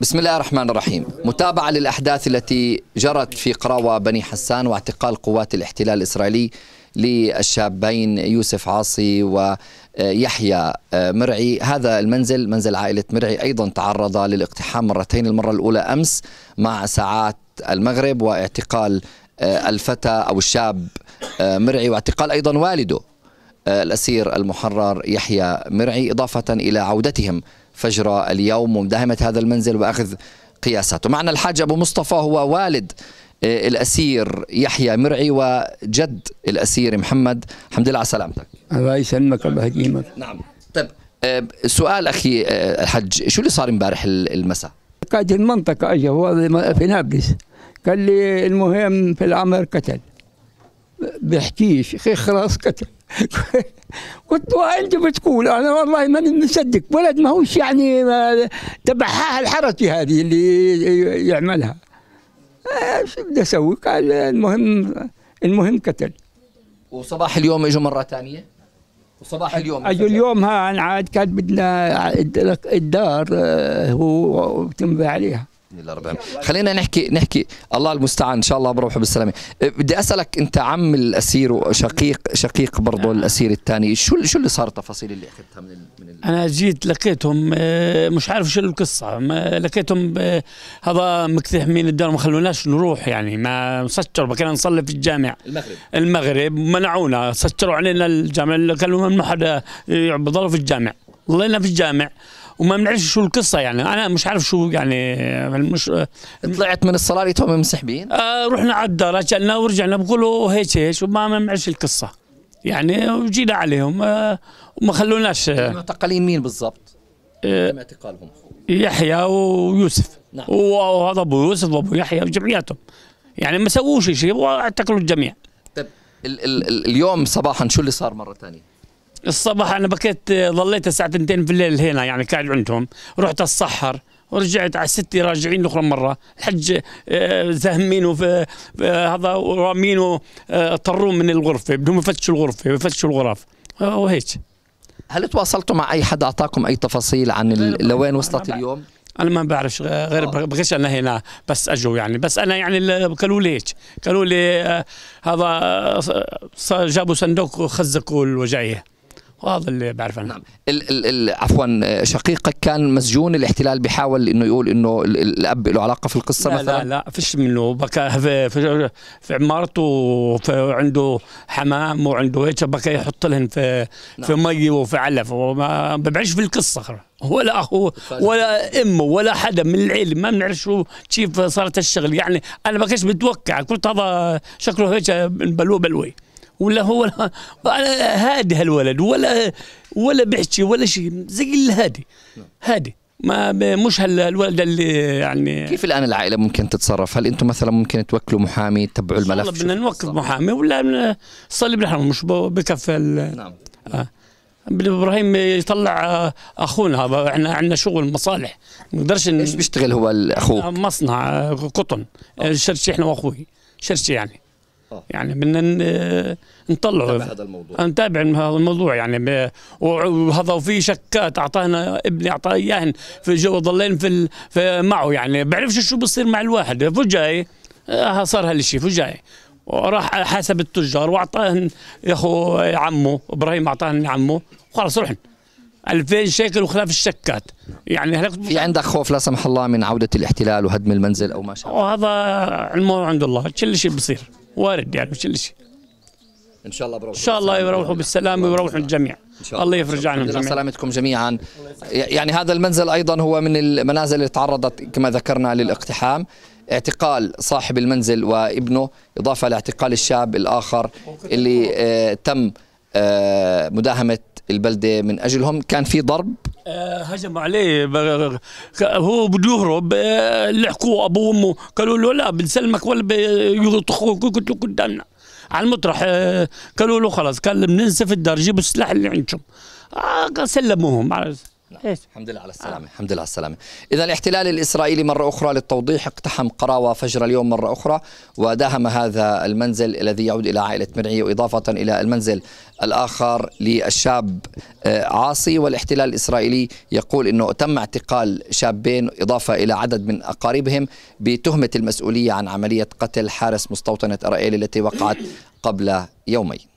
بسم الله الرحمن الرحيم متابعة للأحداث التي جرت في قراوة بني حسان واعتقال قوات الاحتلال الإسرائيلي للشابين يوسف عاصي ويحيى آه، مرعي هذا المنزل منزل عائلة مرعي أيضا تعرض للاقتحام مرتين المرة الأولى أمس مع ساعات المغرب واعتقال آه، الفتى أو الشاب آه، مرعي واعتقال أيضا والده الأسير المحرر يحيى مرعي إضافة إلى عودتهم فجر اليوم ومداهمة هذا المنزل وأخذ قياساته معنا الحاج أبو مصطفى هو والد آه، الأسير يحيى مرعي وجد الأسير محمد الحمد لله على سلامتك الله يسلمك الله نعم طيب آه، سؤال أخي آه، الحج شو اللي صار امبارح المساء قائد المنطقة أجا هو في نابلس قال لي المهم في العمر قتل بحكيش خلاص قتل قلت له انت بتقول انا والله ما مصدق ولد ما هوش يعني تبعها الحركه هذه اللي يعملها شو بدي اسوي؟ قال المهم المهم كتل وصباح اليوم اجوا مره ثانيه؟ وصباح اليوم اجوا اليوم ها عاد كان بدنا الدار آه، هو تنبه عليها باذن الله رب خلينا نحكي نحكي الله المستعان ان شاء الله بروحه بالسلامه أه، بدي اسالك انت عم الاسير وشقيق شقيق برضه نعم. الاسير الثاني شو شو اللي صار التفاصيل اللي اخذتها من, من ال... انا جيت لقيتهم أه، مش عارف شو القصه أه، لقيتهم هذا مكتحمين الدار ما خلوناش نروح يعني ما سكروا كنا نصلي في الجامع المغرب المغرب منعونا سكروا علينا الجامع قالوا ممنوع حدا بضلوا في الجامع ضلينا في الجامع وما بنعرفش شو القصه يعني انا مش عارف شو يعني مش طلعت من الصلاه لقيتهم منسحبين آه رحنا على الدار اجلنا ورجعنا بقولوا هيك هيك وما بنعرفش القصه يعني وجينا عليهم آه وما خلوناش آه، معتقلين مين بالضبط؟ آه تم اعتقالهم يحيى ويوسف نعم وهذا ابو يوسف وابو يحيى وجمعياتهم يعني ما سووش شيء واعتقلوا الجميع طيب ال ال اليوم صباحا شو اللي صار مره ثانيه؟ الصبح انا بكيت ضليت آه، الساعه 2 بالليل هنا يعني قاعد عندهم رحت اتسحر ورجعت على ستي راجعين اخرى مره الحج آه، زهمينه آه، في هذا ورامينه طروه من الغرفه بدهم يفتشوا الغرفه يفتشوا الغرف وهيك هل تواصلتوا مع اي حدا اعطاكم اي تفاصيل عن لوين وصلت اليوم؟ انا ما بعرف غير آه. بغيش انا هنا بس اجوا يعني بس انا يعني قالوا لي هيك قالوا لي هذا جابوا صندوق وخزقوا الوجعيه وهذا اللي بعرفه نعم ال ال ال عفوا شقيقك كان مسجون الاحتلال بيحاول انه يقول انه الاب له علاقه في القصه لا مثلا لا لا فيش منه بكى في, في, في عمارته عنده حمام وعنده هيك بكى يحط لهم في نعم. في مي وفي علف وما ببعش في القصه خلاص ولا اخوه ولا امه ولا حدا من العيله ما بنعرف شو كيف صارت الشغل يعني انا بكش بتوقع قلت هذا شكله هيك بلوه بلوي ولا هو هادي هالولد ولا ولا بحكي ولا شيء زي الهادي هادي ما مش هالوالده اللي يعني كيف الان العائله ممكن تتصرف؟ هل انتم مثلا ممكن توكلوا محامي تتبعوا الملف؟ والله بدنا نوكل محامي ولا نصلي بالحرم مش بكفى نعم آه. ابراهيم يطلع آه، اخونا هذا احنا عندنا شغل مصالح ما نقدرش ايش بيشتغل هو اخوك؟ مصنع آه، قطن آه، شرشي احنا واخوي شرشي يعني آه. يعني بدنا نطلعه نتابع هذا الموضوع آه، نتابع هذا الموضوع يعني وهذا وفي شكات اعطانا ابني اعطاه اياهن في جو ضلين في, في معه يعني بعرفش شو بصير مع الواحد فجاي آه، صار هالشيء فجاي وراح حاسب التجار واعطاهن يا اخو عمه ابراهيم اعطاهن عمه وخلص رحن 2000 شيكل وخلاف الشكات يعني هلك في عندك خوف لا سمح الله من عوده الاحتلال وهدم المنزل او ما شابه وهذا علمه عند الله كل شيء بصير وارد يعني مش كل شيء ان شاء الله بروحوا ان شاء الله يروحوا بالسلامه ويروحوا الجميع ان شاء الله, الله يفرج عنهم جميعا سلامتكم جميعا يعني هذا المنزل ايضا هو من المنازل اللي تعرضت كما ذكرنا للاقتحام اعتقال صاحب المنزل وابنه اضافه لاعتقال الشاب الاخر اللي آه، تم آه، مداهمه البلده من اجلهم كان في ضرب آه، هجموا عليه هو بده يهرب لحقوه ابوه وامه قالوا له لا بنسلمك ولا بيطخوك قلت له قدامنا على المطرح آه، قالوا له خلاص قال بننسف الدار جيبوا السلاح اللي عندكم آه، سلموهم نعم. ايش؟ الحمد لله على آه. السلامة آه. الحمد لله على السلامة إذا الاحتلال الإسرائيلي مرة أخرى للتوضيح اقتحم قراوة فجر اليوم مرة أخرى وداهم هذا المنزل الذي يعود إلى عائلة مرعي وإضافة إلى المنزل الآخر للشاب آه، عاصي والاحتلال الإسرائيلي يقول أنه تم اعتقال شابين إضافة إلى عدد من أقاربهم بتهمة المسؤولية عن عملية قتل حارس مستوطنة أرائيل التي وقعت قبل يومين